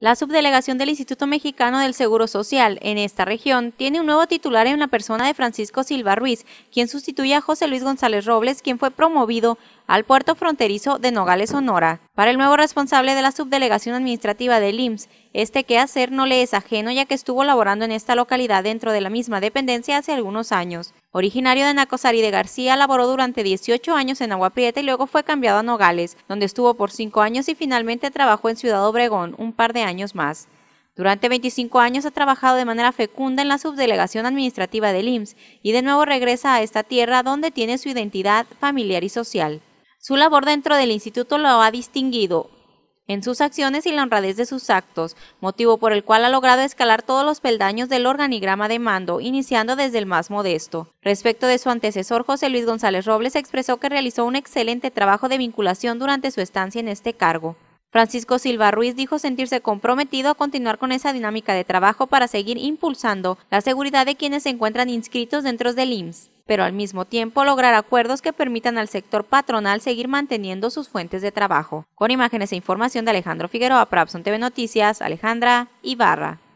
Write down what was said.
La subdelegación del Instituto Mexicano del Seguro Social en esta región tiene un nuevo titular en la persona de Francisco Silva Ruiz, quien sustituye a José Luis González Robles, quien fue promovido al puerto fronterizo de Nogales, Sonora. Para el nuevo responsable de la subdelegación administrativa del IMSS, este quehacer no le es ajeno ya que estuvo laborando en esta localidad dentro de la misma dependencia hace algunos años. Originario de Nacosari de García, laboró durante 18 años en Agua y luego fue cambiado a Nogales, donde estuvo por 5 años y finalmente trabajó en Ciudad Obregón un par de años más. Durante 25 años ha trabajado de manera fecunda en la subdelegación administrativa del IMSS y de nuevo regresa a esta tierra donde tiene su identidad familiar y social. Su labor dentro del instituto lo ha distinguido en sus acciones y la honradez de sus actos, motivo por el cual ha logrado escalar todos los peldaños del organigrama de mando, iniciando desde el más modesto. Respecto de su antecesor, José Luis González Robles expresó que realizó un excelente trabajo de vinculación durante su estancia en este cargo. Francisco Silva Ruiz dijo sentirse comprometido a continuar con esa dinámica de trabajo para seguir impulsando la seguridad de quienes se encuentran inscritos dentro del IMSS pero al mismo tiempo lograr acuerdos que permitan al sector patronal seguir manteniendo sus fuentes de trabajo. Con imágenes e información de Alejandro Figueroa Prabson, TV Noticias, Alejandra Ibarra.